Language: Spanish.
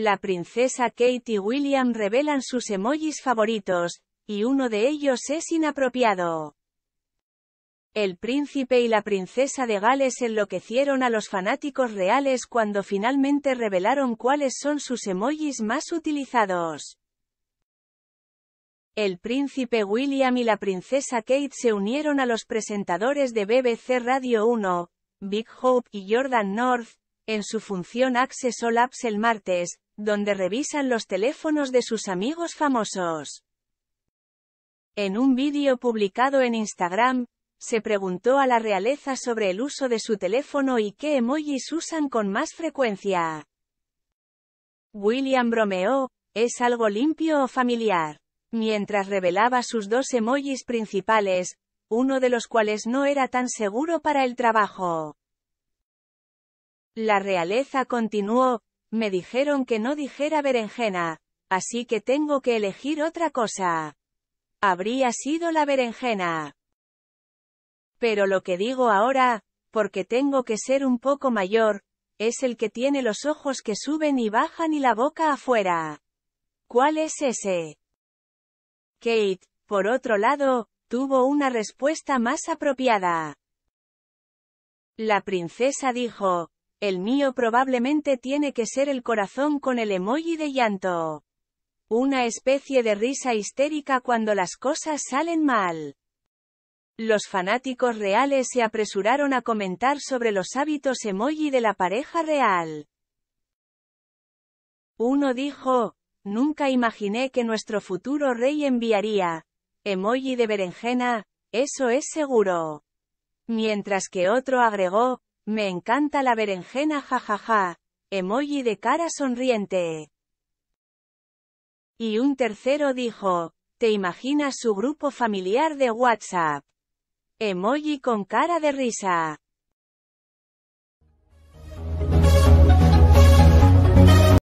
La princesa Kate y William revelan sus emojis favoritos, y uno de ellos es inapropiado. El príncipe y la princesa de Gales enloquecieron a los fanáticos reales cuando finalmente revelaron cuáles son sus emojis más utilizados. El príncipe William y la princesa Kate se unieron a los presentadores de BBC Radio 1, Big Hope y Jordan North, en su función Access All Apps el martes, donde revisan los teléfonos de sus amigos famosos. En un vídeo publicado en Instagram, se preguntó a la realeza sobre el uso de su teléfono y qué emojis usan con más frecuencia. William bromeó, ¿es algo limpio o familiar? Mientras revelaba sus dos emojis principales, uno de los cuales no era tan seguro para el trabajo. La realeza continuó, me dijeron que no dijera berenjena, así que tengo que elegir otra cosa. Habría sido la berenjena. Pero lo que digo ahora, porque tengo que ser un poco mayor, es el que tiene los ojos que suben y bajan y la boca afuera. ¿Cuál es ese? Kate, por otro lado, tuvo una respuesta más apropiada. La princesa dijo, el mío probablemente tiene que ser el corazón con el emoji de llanto. Una especie de risa histérica cuando las cosas salen mal. Los fanáticos reales se apresuraron a comentar sobre los hábitos emoji de la pareja real. Uno dijo, nunca imaginé que nuestro futuro rey enviaría, emoji de berenjena, eso es seguro. Mientras que otro agregó, me encanta la berenjena jajaja. Emoji de cara sonriente. Y un tercero dijo, ¿te imaginas su grupo familiar de WhatsApp? Emoji con cara de risa.